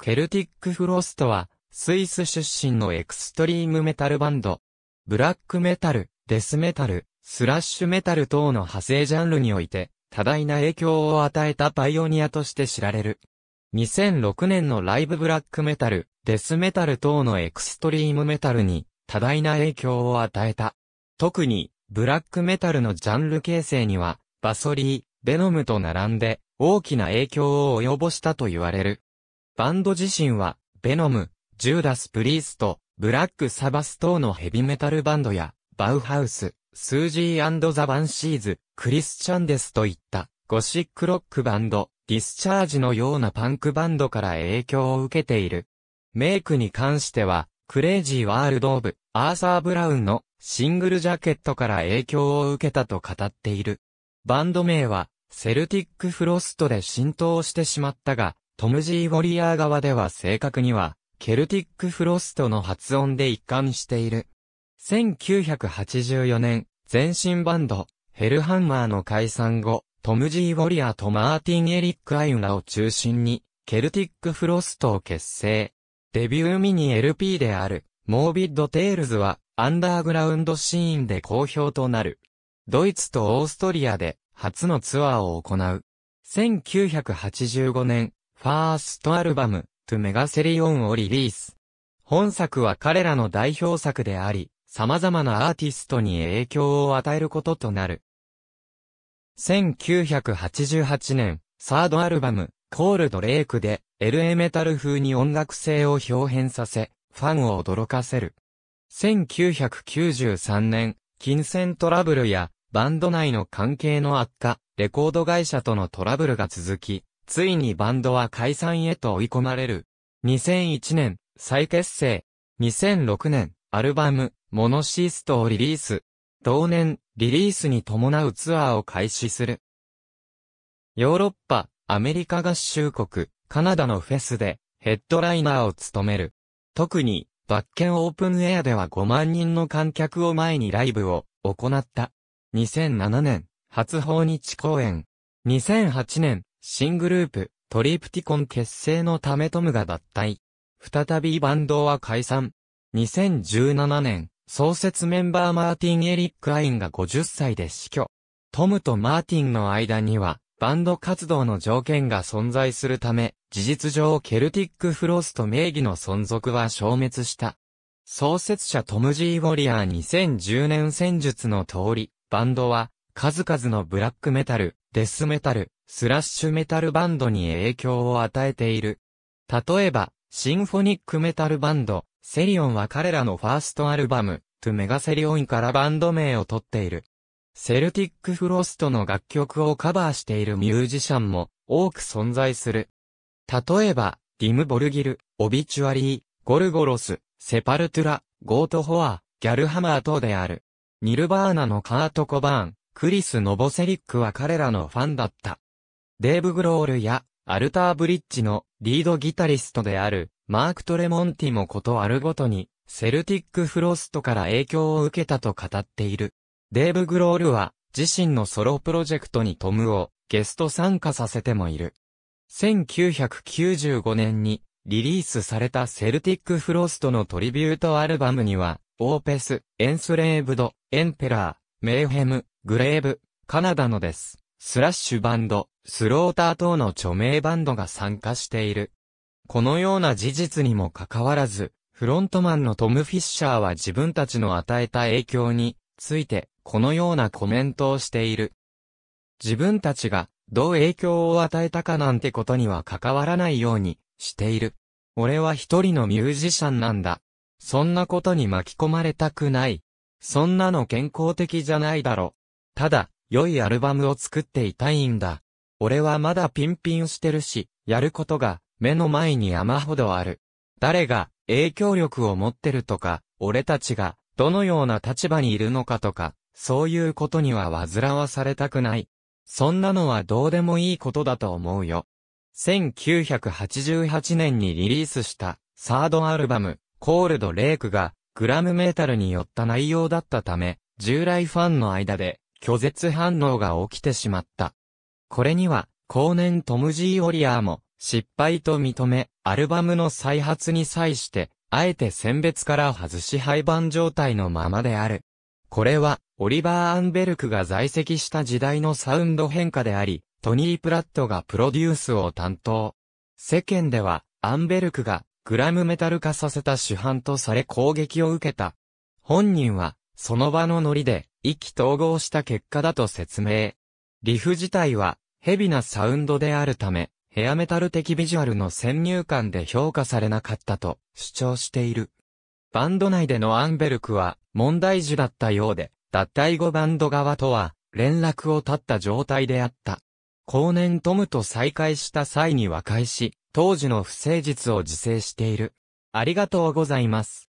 ケルティックフロストは、スイス出身のエクストリームメタルバンド。ブラックメタル、デスメタル、スラッシュメタル等の派生ジャンルにおいて、多大な影響を与えたパイオニアとして知られる。2006年のライブブラックメタル、デスメタル等のエクストリームメタルに、多大な影響を与えた。特に、ブラックメタルのジャンル形成には、バソリー、ベノムと並んで、大きな影響を及ぼしたと言われる。バンド自身は、ベノム、ジューダス・プリースト、ブラック・サバス等のヘビメタルバンドや、バウハウス、スージーザ・バンシーズ、クリスチャンデスといった、ゴシックロックバンド、ディスチャージのようなパンクバンドから影響を受けている。メイクに関しては、クレイジー・ワールド・オブ・アーサー・ブラウンのシングルジャケットから影響を受けたと語っている。バンド名は、セルティック・フロストで浸透してしまったが、トム・ジー・ウォリアー側では正確には、ケルティック・フロストの発音で一貫している。1984年、全身バンド、ヘルハンマーの解散後、トム・ジー・ウォリアーとマーティン・エリック・アイウナを中心に、ケルティック・フロストを結成。デビューミニ LP である、モービッド・テールズは、アンダーグラウンドシーンで好評となる。ドイツとオーストリアで、初のツアーを行う。1985年、ファーストアルバム、トゥメガセリオンをリリース。本作は彼らの代表作であり、様々なアーティストに影響を与えることとなる。1988年、サードアルバム、コールドレイクで、LA メタル風に音楽性を表現させ、ファンを驚かせる。1993年、金銭トラブルや、バンド内の関係の悪化、レコード会社とのトラブルが続き、ついにバンドは解散へと追い込まれる。2001年、再結成。2006年、アルバム、モノシーストをリリース。同年、リリースに伴うツアーを開始する。ヨーロッパ、アメリカ合衆国、カナダのフェスで、ヘッドライナーを務める。特に、バッケンオープンエアでは5万人の観客を前にライブを行った。2007年、初訪日公演。2008年、新グループ、トリプティコン結成のためトムが脱退。再びバンドは解散。2017年、創設メンバーマーティン・エリック・アインが50歳で死去。トムとマーティンの間には、バンド活動の条件が存在するため、事実上ケルティック・フロスト名義の存続は消滅した。創設者トム・ジー・ウォリアー2010年戦術の通り、バンドは、数々のブラックメタル、デスメタル、スラッシュメタルバンドに影響を与えている。例えば、シンフォニックメタルバンド、セリオンは彼らのファーストアルバム、トゥメガセリオンからバンド名を取っている。セルティックフロストの楽曲をカバーしているミュージシャンも多く存在する。例えば、ディム・ボルギル、オビチュアリー、ゴルゴロス、セパルトゥラ、ゴート・ホア、ギャルハマー等である。ニルバーナのカート・コバーン、クリス・ノボセリックは彼らのファンだった。デーブ・グロールや、アルター・ブリッジのリードギタリストである、マーク・トレモンティもことあるごとに、セルティック・フロストから影響を受けたと語っている。デーブ・グロールは、自身のソロプロジェクトにトムをゲスト参加させてもいる。1995年にリリースされたセルティック・フロストのトリビュートアルバムには、オーペス、エンスレーブド、エンペラー、メーヘム、グレーブ、カナダのです。スラッシュバンド、スローター等の著名バンドが参加している。このような事実にもかかわらず、フロントマンのトム・フィッシャーは自分たちの与えた影響について、このようなコメントをしている。自分たちがどう影響を与えたかなんてことには関わらないようにしている。俺は一人のミュージシャンなんだ。そんなことに巻き込まれたくない。そんなの健康的じゃないだろ。ただ、良いアルバムを作っていたいんだ。俺はまだピンピンしてるし、やることが目の前に山ほどある。誰が影響力を持ってるとか、俺たちがどのような立場にいるのかとか、そういうことには煩わされたくない。そんなのはどうでもいいことだと思うよ。1988年にリリースしたサードアルバム、コールドレイクがグラムメータルによった内容だったため、従来ファンの間で拒絶反応が起きてしまった。これには、後年トム・ジー・オリアーも、失敗と認め、アルバムの再発に際して、あえて選別から外し廃盤状態のままである。これは、オリバー・アンベルクが在籍した時代のサウンド変化であり、トニー・プラットがプロデュースを担当。世間では、アンベルクが、グラムメタル化させた主犯とされ攻撃を受けた。本人は、その場のノリで、意気統合した結果だと説明。リフ自体は、ヘビなサウンドであるため、ヘアメタル的ビジュアルの先入観で評価されなかったと主張している。バンド内でのアンベルクは問題児だったようで、脱退後バンド側とは連絡を絶った状態であった。後年トムと再会した際に和解し、当時の不誠実を自制している。ありがとうございます。